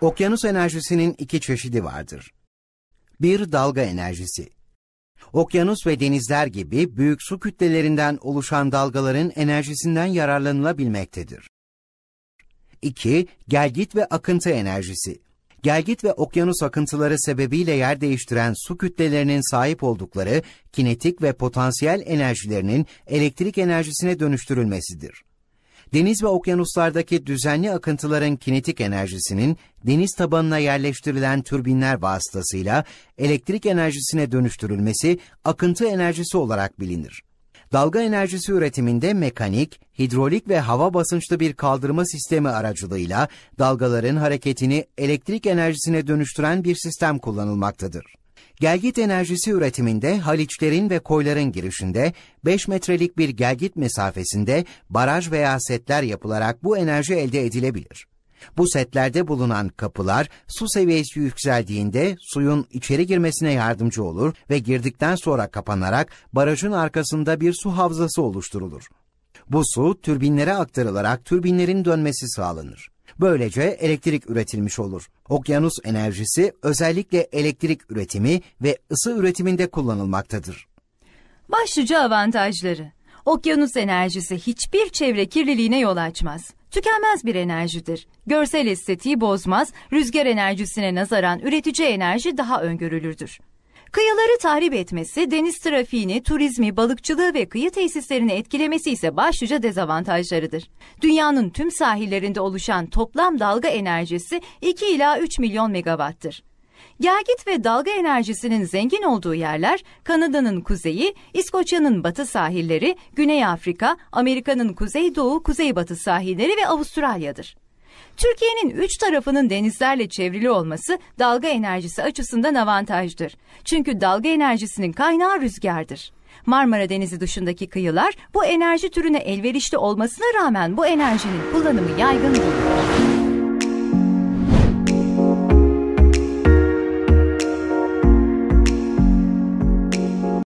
Okyanus enerjisinin iki çeşidi vardır. Bir dalga enerjisi. Okyanus ve denizler gibi büyük su kütlelerinden oluşan dalgaların enerjisinden yararlanılabilmektedir. 2. Gelgit ve akıntı enerjisi. Gelgit ve okyanus akıntıları sebebiyle yer değiştiren su kütlelerinin sahip oldukları kinetik ve potansiyel enerjilerinin elektrik enerjisine dönüştürülmesidir deniz ve okyanuslardaki düzenli akıntıların kinetik enerjisinin deniz tabanına yerleştirilen türbinler vasıtasıyla elektrik enerjisine dönüştürülmesi akıntı enerjisi olarak bilinir. Dalga enerjisi üretiminde mekanik, hidrolik ve hava basınçlı bir kaldırma sistemi aracılığıyla dalgaların hareketini elektrik enerjisine dönüştüren bir sistem kullanılmaktadır. Gelgit enerjisi üretiminde haliçlerin ve koyların girişinde 5 metrelik bir gelgit mesafesinde baraj veya setler yapılarak bu enerji elde edilebilir. Bu setlerde bulunan kapılar su seviyesi yükseldiğinde suyun içeri girmesine yardımcı olur ve girdikten sonra kapanarak barajın arkasında bir su havzası oluşturulur. Bu su türbinlere aktarılarak türbinlerin dönmesi sağlanır. Böylece elektrik üretilmiş olur. Okyanus enerjisi özellikle elektrik üretimi ve ısı üretiminde kullanılmaktadır. Başlıca avantajları Okyanus enerjisi hiçbir çevre kirliliğine yol açmaz. Tükenmez bir enerjidir. Görsel estetiği bozmaz, rüzgar enerjisine nazaran üretici enerji daha öngörülürdür. Kıyıları tahrip etmesi, deniz trafiğini, turizmi, balıkçılığı ve kıyı tesislerini etkilemesi ise başlıca dezavantajlarıdır. Dünyanın tüm sahillerinde oluşan toplam dalga enerjisi 2 ila 3 milyon megawatt'tır. Gelgit ve dalga enerjisinin zengin olduğu yerler Kanada'nın kuzeyi, İskoçya'nın batı sahilleri, Güney Afrika, Amerika'nın kuzeydoğu, kuzeybatı sahilleri ve Avustralya'dır. Türkiye'nin üç tarafının denizlerle çevrili olması dalga enerjisi açısından avantajdır. Çünkü dalga enerjisinin kaynağı rüzgardır. Marmara Denizi dışındaki kıyılar bu enerji türüne elverişli olmasına rağmen bu enerjinin kullanımı yaygın değil.